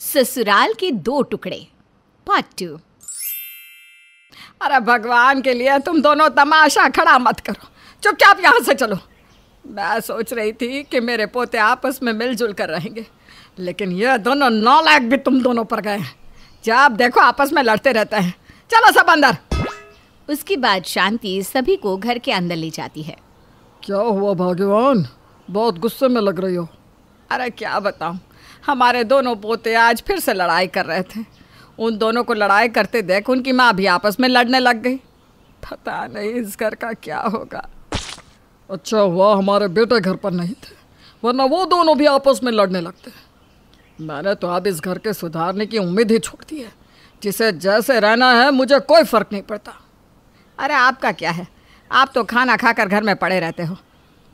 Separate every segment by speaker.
Speaker 1: ससुराल के दो टुकड़े पार्ट टू अरे भगवान के लिए तुम दोनों तमाशा खड़ा मत करो चुपचाप यहाँ से चलो मैं सोच रही थी कि मेरे पोते आपस में मिलजुल कर रहेंगे लेकिन ये दोनों नौ लाख भी तुम दोनों पर गए हैं जब देखो आपस में लड़ते रहते हैं चलो सब अंदर उसके बाद शांति सभी को घर के अंदर ले जाती है क्या हुआ भगवान बहुत गुस्से में लग रही हो अरे क्या बताऊँ हमारे दोनों पोते आज फिर से लड़ाई कर रहे थे उन दोनों को लड़ाई करते देख उनकी माँ भी आपस में लड़ने लग गई पता नहीं इस घर का क्या होगा अच्छा हुआ हमारे बेटे घर पर नहीं थे वरना वो दोनों भी आपस में लड़ने लगते मैंने तो अब इस घर के सुधारने की उम्मीद ही छोड़ दी है जिसे जैसे रहना है मुझे कोई फ़र्क नहीं पड़ता अरे आपका क्या है आप तो खाना खाकर घर में पड़े रहते हो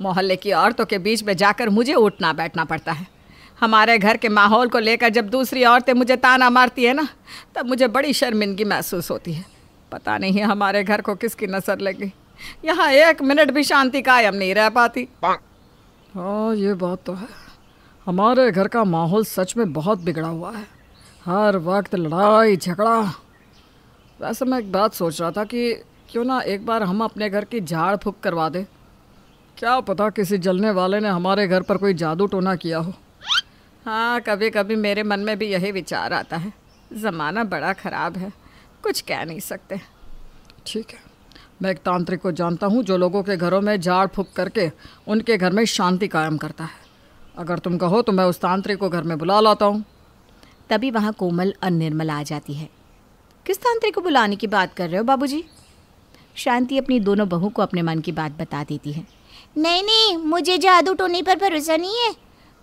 Speaker 1: मोहल्ले की औरतों के बीच में जाकर मुझे उठना बैठना पड़ता है हमारे घर के माहौल को लेकर जब दूसरी औरतें मुझे ताना मारती है ना तब मुझे बड़ी शर्मिंदगी महसूस होती है पता नहीं है हमारे घर को किसकी नज़र लगी यहाँ एक मिनट भी शांति कायम नहीं रह पाती हाँ ये बात तो है हमारे घर का माहौल सच में बहुत बिगड़ा हुआ है हर वक्त लड़ाई झगड़ा वैसे मैं एक बात सोच रहा था कि क्यों ना एक बार हम अपने घर की झाड़ फूक करवा दें क्या पता किसी जलने वाले ने हमारे घर पर कोई जादू टोना किया हो हाँ कभी कभी मेरे मन में भी यही विचार आता है ज़माना बड़ा ख़राब है कुछ कह नहीं सकते ठीक है मैं एक तांत्रिक को जानता हूँ जो लोगों के घरों में झाड़ फूक करके उनके घर में शांति कायम करता है अगर तुम कहो तो मैं उस तांत्रिक को घर में बुला लाता हूँ तभी वहाँ कोमल और निर्मल आ जाती है किस तांत्रिक को बुलाने की बात कर रहे हो बाबूजी? शांति अपनी दोनों बहू को अपने मन की बात बता देती है
Speaker 2: नहीं नहीं मुझे जादू टोनी पर भरोसा नहीं है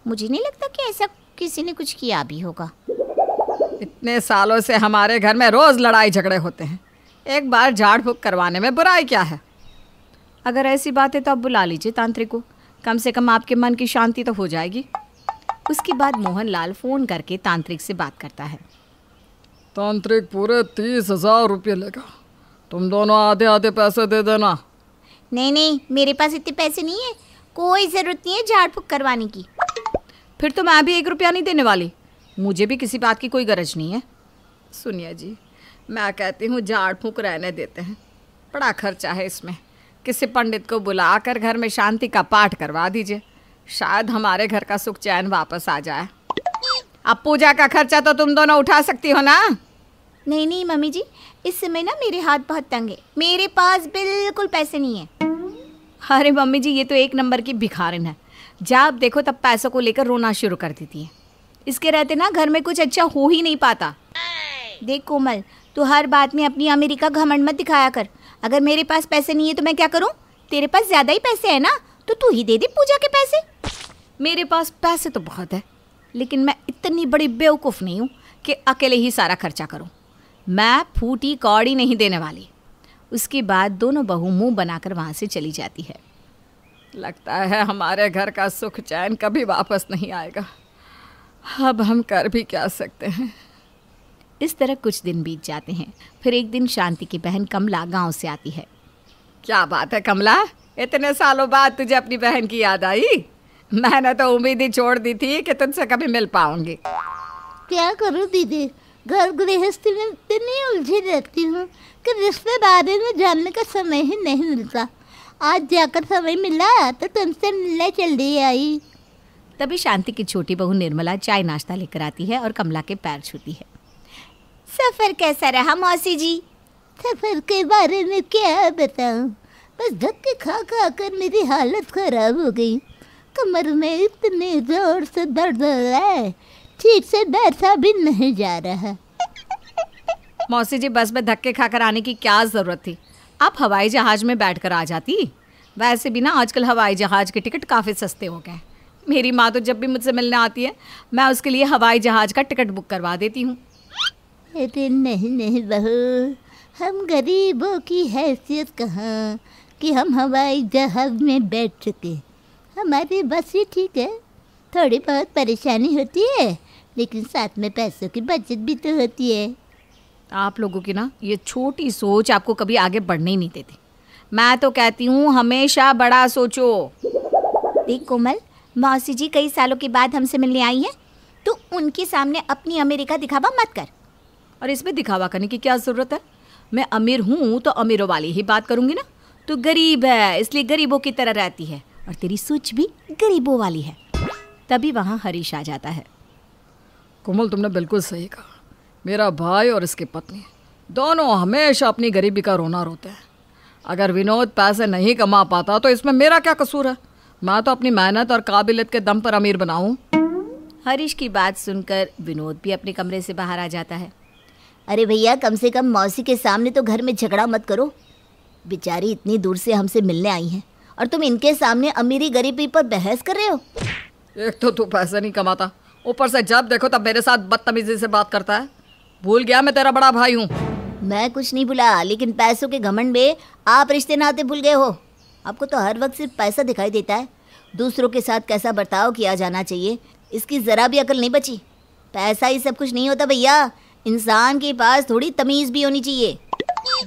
Speaker 2: मुझे नहीं लगता कि ऐसा किसी ने कुछ किया भी होगा
Speaker 1: इतने सालों से हमारे घर में रोज लड़ाई झगड़े होते हैं एक बार झाड़ फूक करवाने में बुराई क्या है अगर ऐसी बात है तो आप बुला लीजिए तांत्रिक को कम से कम आपके मन की शांति तो हो जाएगी उसके बाद मोहन लाल फ़ोन करके तांत्रिक से बात करता है तांत्रिक पूरे तीस हजार रुपये लेगा तुम दोनों आधे आधे पैसे दे देना नहीं नहीं मेरे पास इतने पैसे नहीं है कोई ज़रूरत नहीं है झाड़ फूक करवाने की फिर तो मैं भी एक रुपया नहीं देने वाली मुझे भी किसी बात की कोई गरज नहीं है सुनिए जी मैं कहती हूँ झाड़ फूक रहने देते हैं बड़ा खर्चा है इसमें किसी पंडित को बुलाकर घर में शांति का पाठ करवा दीजिए शायद हमारे घर का सुख चैन वापस आ जाए अब पूजा का खर्चा तो तुम दोनों उठा सकती हो ना नहीं नहीं मम्मी जी इस समय ना मेरे हाथ बहुत तंग है मेरे पास बिल्कुल पैसे नहीं है अरे मम्मी जी ये तो एक नंबर की भिखारिन है जब देखो तब पैसों को लेकर रोना शुरू कर देती है इसके रहते ना घर में कुछ अच्छा हो ही नहीं पाता देख कोमल तू हर बात में अपनी अमेरिका घमंड मत दिखाया कर अगर मेरे पास पैसे नहीं है तो मैं क्या करूँ तेरे पास ज़्यादा ही पैसे है ना तो तू ही दे दे पूजा के पैसे मेरे पास पैसे तो बहुत है लेकिन मैं इतनी बड़ी बेवकूफ़ नहीं हूँ कि अकेले ही सारा खर्चा करूँ मैं फूटी कौड़ी नहीं देने वाली उसके बाद दोनों बहू मुंह बनाकर वहाँ से चली जाती है लगता है हमारे घर का सुख चैन कभी वापस नहीं आएगा अब हम कर भी क्या सकते हैं इस तरह कुछ दिन बीत जाते हैं फिर एक दिन शांति की बहन कमला गांव से आती है क्या बात है कमला इतने सालों बाद तुझे अपनी बहन की याद आई मैंने तो उम्मीद ही छोड़ दी थी कि तुमसे कभी मिल पाऊंगी
Speaker 2: क्या करूं दीदी घर गृहस्थी में इतनी उलझी रहती हूँ कि रिश्तेदारी में जानने का समय ही नहीं मिलता आज जाकर समय मिला तो तुमसे मिलने चली आई तभी शांति की छोटी बहू निर्मला चाय नाश्ता लेकर आती है और कमला के पैर छूती है सफ़र कैसा रहा मौसी जी सफ़र के बारे में क्या बताऊं बस धक्के खा खा कर मेरी हालत ख़राब हो गई कमर में इतने जोर से दर्द हो रहा है ठीक से बैठा
Speaker 1: भी नहीं जा रहा मौसी जी बस में धक्के खाकर आने की क्या ज़रूरत थी आप हवाई जहाज़ में बैठ कर आ जाती वैसे भी ना आजकल हवाई जहाज़ के टिकट काफ़ी सस्ते हो गए मेरी माँ तो जब भी मुझसे मिलने आती है मैं उसके लिए हवाई जहाज़ का टिकट बुक
Speaker 2: करवा देती हूँ अरे नहीं नहीं बहू हम गरीबों की हैसियत कहाँ कि हम हवाई जहाज़ में बैठ चुके हमारी बस ही ठीक है थोड़ी बहुत परेशानी होती है लेकिन साथ में पैसों की बचत भी तो होती है आप लोगों की ना ये छोटी सोच आपको कभी
Speaker 1: आगे बढ़ने ही नहीं देती मैं तो कहती हूँ हमेशा बड़ा सोचो देख कोमल मौसी जी कई सालों के बाद हमसे मिलने आई हैं तो उनके सामने अपनी अमेरिका दिखावा मत कर और इसमें दिखावा करने की क्या ज़रूरत है मैं अमीर हूँ तो अमीरों वाली ही बात करूँगी ना तो गरीब है इसलिए गरीबों की तरह रहती है और तेरी सोच भी गरीबों वाली है तभी वहाँ हरीश आ जाता है कोमल तुमने बिल्कुल सही कहा मेरा भाई और इसकी पत्नी दोनों हमेशा अपनी गरीबी का रोना रोते हैं अगर विनोद पैसे नहीं कमा पाता तो इसमें मेरा क्या कसूर है मैं तो अपनी मेहनत और काबिलियत के दम पर अमीर बनाऊं हरीश की बात सुनकर विनोद भी अपने
Speaker 2: कमरे से बाहर आ जाता है अरे भैया कम से कम मौसी के सामने तो घर में झगड़ा मत करो बेचारी इतनी दूर से हमसे मिलने आई हैं और तुम इनके सामने अमीरी गरीबी पर
Speaker 1: बहस कर रहे हो एक तो तू पैसे नहीं कमाता ऊपर से जब देखो तब मेरे साथ बदतमीजी से बात करता
Speaker 2: है भूल गया
Speaker 1: मैं तेरा बड़ा भाई हूँ
Speaker 2: मैं कुछ नहीं भूला लेकिन पैसों के घमंड में आप रिश्ते नाते भूल गए हो आपको तो हर वक्त सिर्फ पैसा दिखाई देता है दूसरों के साथ कैसा बर्ताव किया जाना चाहिए इसकी ज़रा भी अकल नहीं बची पैसा ही सब कुछ नहीं होता भैया इंसान के पास थोड़ी तमीज़ भी होनी चाहिए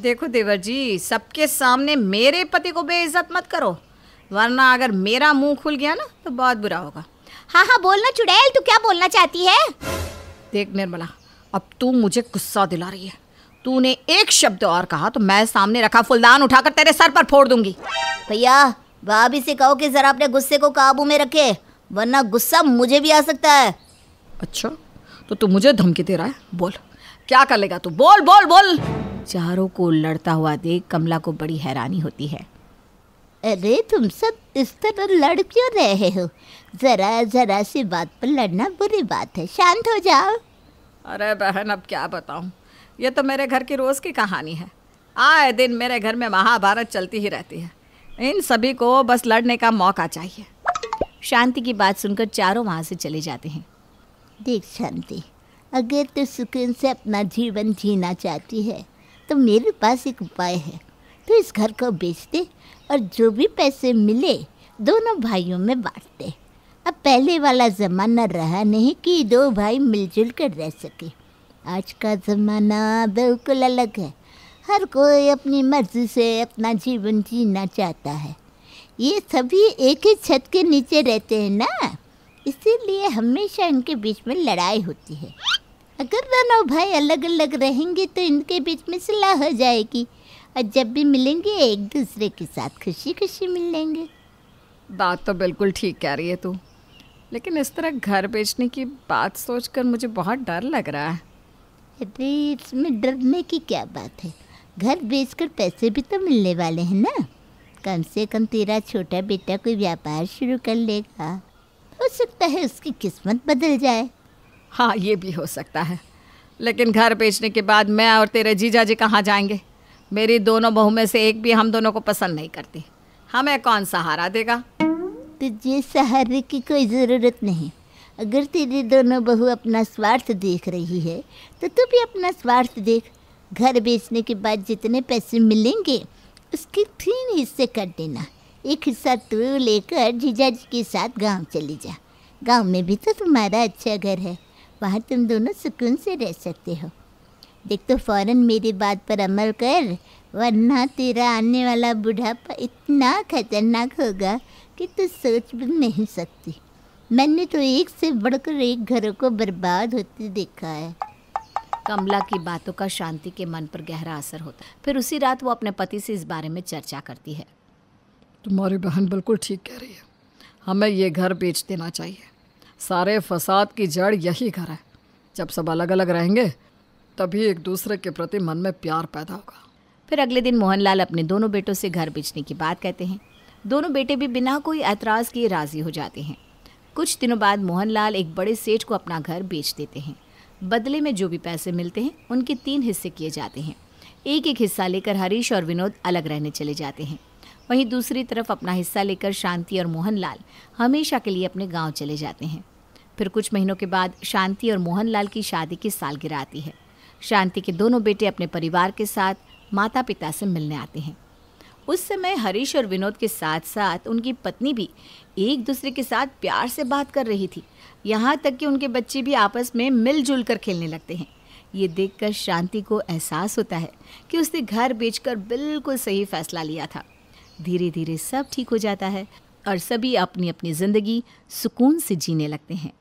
Speaker 2: देखो देवर जी
Speaker 1: सबके सामने मेरे पति को बेइज्जत मत करो वरना अगर मेरा मुंह खुल गया ना तो बहुत बुरा होगा हाँ हाँ बोलना चुड़ैल तू क्या बोलना चाहती है देख निर्मला अब तू मुझे गुस्सा दिला रही है तूने एक शब्द और कहा तो मैं सामने रखा फुलदान उठाकर तेरे सर पर फोड़ दूंगी भैया भाभी से कहो कि जरा अपने गुस्से को काबू में रखे वरना गुस्सा मुझे भी आ सकता है अच्छा तो तू मुझे धमकी दे रहा है बोल क्या कर लेगा तू बोल बोल बोल चारों को लड़ता हुआ देख
Speaker 2: कमला को बड़ी हैरानी होती है अरे तुम सब इस तरह लड़ क्यों रहे हो जरा जरा सी बात पर लड़ना बुरी बात है शांत हो जाओ
Speaker 1: अरे बहन अब क्या बताऊँ ये तो मेरे घर की रोज़ की कहानी है आए दिन मेरे घर में महाभारत चलती ही रहती है इन सभी को बस लड़ने का मौका चाहिए शांति की बात सुनकर चारों वहाँ से चले जाते हैं
Speaker 2: देख शांति अगर तू तो सुकून से अपना जीवन जीना चाहती है तो मेरे पास एक उपाय है तो इस घर को बेच दे और जो भी पैसे मिले दोनों भाइयों में बांट दे अब पहले वाला ज़माना रहा नहीं कि दो भाई मिलजुल कर रह सके आज का ज़माना बिल्कुल अलग है हर कोई अपनी मर्जी से अपना जीवन जीना चाहता है ये सभी एक ही छत के नीचे रहते हैं ना इसीलिए हमेशा इनके बीच में लड़ाई होती है अगर दोनों भाई अलग अलग रहेंगे तो इनके बीच में सलाह हो जाएगी और जब भी मिलेंगे एक दूसरे के साथ खुशी खुशी मिल लेंगे बात तो बिल्कुल
Speaker 1: ठीक कह रही है तू लेकिन इस तरह घर बेचने की बात सोचकर मुझे बहुत डर लग
Speaker 2: रहा है अरे इसमें डरने की क्या बात है घर बेचकर पैसे भी तो मिलने वाले हैं ना कम से कम तेरा छोटा बेटा कोई व्यापार शुरू कर लेगा हो सकता है उसकी किस्मत बदल जाए हाँ ये भी हो सकता
Speaker 1: है लेकिन घर बेचने के बाद मैं और तेरे जीजा जी कहाँ जाएंगे मेरी दोनों बहू में से एक भी हम दोनों को पसंद नहीं करती हमें कौन सहारा देगा
Speaker 2: तुझे सहारे की कोई ज़रूरत नहीं अगर तेरी दोनों बहू अपना स्वार्थ देख रही है तो तू भी अपना स्वार्थ देख घर बेचने के बाद जितने पैसे मिलेंगे उसके तीन हिस्से कर देना एक हिस्सा तू लेकर जीजा जी के साथ गांव चली जा गांव में भी तो तुम्हारा अच्छा घर है वहाँ तुम दोनों सुकून से रह सकते हो देख तो फ़ौरन मेरी बात पर अमल कर वरना तेरा आने वाला बुढ़ापा इतना खतरनाक होगा कि तू तो सोच भी नहीं सकती मैंने तो एक से बढ़कर एक घरों को बर्बाद होते देखा है कमला की बातों का शांति के मन पर गहरा असर होता है फिर उसी रात वो अपने
Speaker 1: पति से इस बारे में चर्चा करती है तुम्हारी बहन बिल्कुल ठीक कह रही है हमें ये घर बेच देना चाहिए सारे फसाद की जड़ यही घर है जब सब अलग अलग रहेंगे तभी एक दूसरे के प्रति मन में प्यार पैदा होगा फिर अगले दिन मोहनलाल अपने दोनों बेटों से घर बेचने की बात कहते हैं दोनों बेटे भी बिना कोई ऐतराज़ किए राज़ी हो जाते हैं कुछ दिनों बाद मोहनलाल एक बड़े सेठ को अपना घर बेच देते हैं बदले में जो भी पैसे मिलते हैं उनके तीन हिस्से किए जाते हैं एक एक हिस्सा लेकर हरीश और विनोद अलग रहने चले जाते हैं वहीं दूसरी तरफ अपना हिस्सा लेकर शांति और मोहनलाल हमेशा के लिए अपने गांव चले जाते हैं फिर कुछ महीनों के बाद शांति और मोहनलाल की शादी की सालगिरह आती है शांति के दोनों बेटे अपने परिवार के साथ माता पिता से मिलने आते हैं उस समय हरीश और विनोद के साथ साथ उनकी पत्नी भी एक दूसरे के साथ प्यार से बात कर रही थी यहाँ तक कि उनके बच्चे भी आपस में मिलजुल कर खेलने लगते हैं ये देखकर शांति को एहसास होता है कि उसने घर बेचकर बिल्कुल सही फैसला लिया था धीरे धीरे सब ठीक हो जाता है और सभी अपनी अपनी ज़िंदगी सुकून से जीने लगते हैं